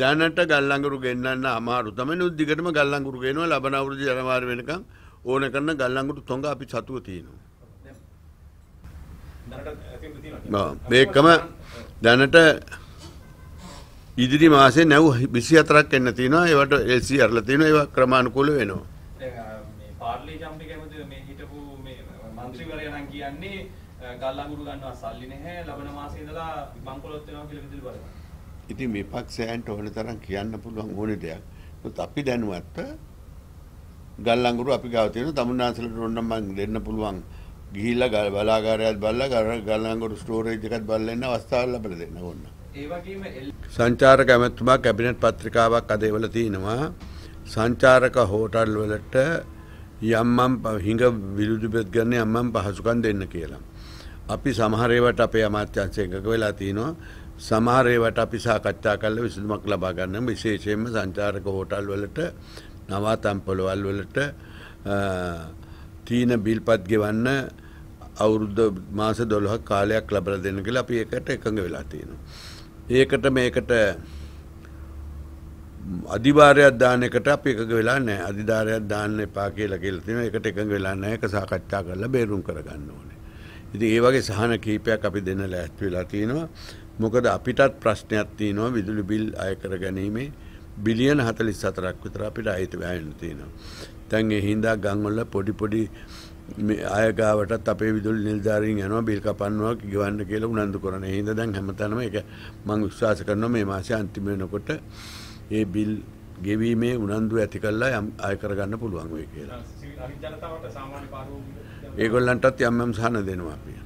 දැනට ගල්ලඟුරු ගෙන්න්න අමාරු තම උද්දිකටම ගල්ලඟුරු ගෙනවා ලබන අවුරුදු ජනවාර වෙනකම් ඕන කරන ගල්ලඟුරු තොඟ අපි සතුව තියෙනවා. මේකම දැනට ඉදිරි මාසේ නැව් විසි අතරක් එන්න තියෙනවා ඒවට එල්සි අරල තියෙන ඒවා ක්‍රමාණුකූල වෙනවා. ගල්ලඟුරු ගන්නවා සල්ලි නැහැ ලබන මාසේ ඉඳලා බංකොලොත් වෙනවා කියලා විදිහට බලනවා. ඉතින් විපක්ෂයන්ට ඕන තරම් කියන්න පුළුවන් ඕන දෙයක්. නමුත් අපි දැනුවත්ව ගල් අඟුරු අපි ගාව තියෙන තමුන්නාන්සලට ඕන නම් මම දෙන්න පුළුවන් ගිහිල්ලා ගල් බලාගාරයත් බලලා ගල් අඟුරු ස්ටෝරේජ් එකත් බලලා ඉන්න අවස්ථාවක් ලැබලා දෙන්න ඕන. ඒ වගේම සංචාරක ඇමතුමා කැබිනට් පත්‍රිකාවක් අද එවලා තිනවා. සංචාරක හෝටල් වලට යම්මම් හිඟ විරුද්ධිබෙත් ගන්න යම්මම් පහසුකම් දෙන්න කියලා. අපි සමහර ඒවාට අපේ අමාත්‍යාංශ එකක වෙලා තිනවා සමහර ඒවාට අපි සාකච්ඡා කරලා විසඳුමක් ලබා ගන්නවා විශේෂයෙන්ම සංචාරක හෝටල් වලට නවාතම්පලවල් වලට තීන බිල්පත් ගෙවන්න අවුරුද්ද මාස 12ක් කාලයක් ලබා දෙන්න කියලා අපි ඒකට එකඟ වෙලා තියෙනවා. ඒකට මේකට අධිභාරයක් දාන එකට අපි එකඟ වෙලා නැහැ. අධිධාරයක් දාන්න එපා කියලා කියලා තියෙනවා. ඒකට එකඟ වෙලා නැහැ. ඒක සාකච්ඡා කරලා බේරුම් කරගන්න ඕනේ. ඉතින් ඒ වගේ සහන කීපයක් අපි දෙන්න ලෑස්ති වෙලා තියෙනවා. මොකද අපිටත් ප්‍රශ්නයක් තියෙනවා විදුලි බිල් අය කර ගැනීමේ බිලියන 44ක් විතර අපිට අයිති වැයන්න තියෙනවා. දැන් ඒ හින්දා ගම්වල පොඩි පොඩි අය ගාවටත් අපේ විදුලි නිලධාරීන් යනවා බිල් කපන්නවා ගෙවන්න කියලා උනන්දු කරන. ඒ හින්දා දැන් හැමතැනම ඒක මම විශ්වාස කරනවා මේ මාසේ අන්තිම වෙනකොට ඒ බිල් ගෙවීමේ උනන්දු ඇති කළා යම් අය කරගන්න පුළුවන් වෙයි කියලා. ඒගොල්ලන්ටත් යම් යම් සහන දෙනවා අපි.